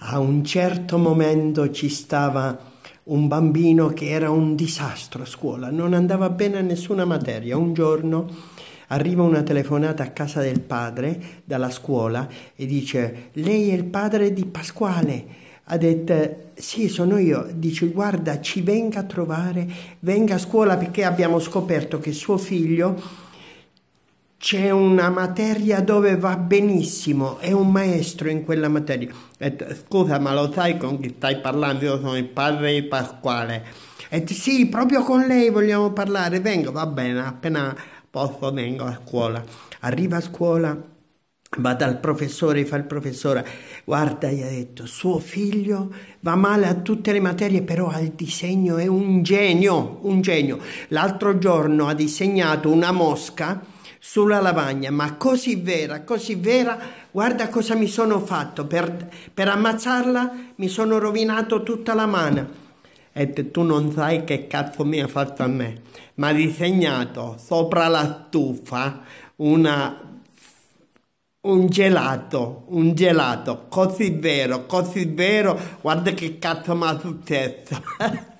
a un certo momento ci stava un bambino che era un disastro a scuola, non andava bene a nessuna materia. Un giorno arriva una telefonata a casa del padre dalla scuola e dice lei è il padre di Pasquale. Ha detto sì, sono io. Dice guarda, ci venga a trovare, venga a scuola perché abbiamo scoperto che suo figlio c'è una materia dove va benissimo, è un maestro in quella materia. E, scusa, ma lo sai con chi stai parlando? Io sono il padre di Pasquale. E sì, proprio con lei vogliamo parlare. Vengo, va bene, appena posso vengo a scuola. Arriva a scuola, va dal professore, fa il professore. Guarda, gli ha detto, suo figlio va male a tutte le materie, però al disegno è un genio, un genio. L'altro giorno ha disegnato una mosca sulla lavagna, ma così vera, così vera, guarda cosa mi sono fatto, per, per ammazzarla mi sono rovinato tutta la mano. E tu non sai che cazzo mi ha fatto a me, ma ha disegnato sopra la stufa una, un gelato, un gelato, così vero, così vero, guarda che cazzo mi ha successo.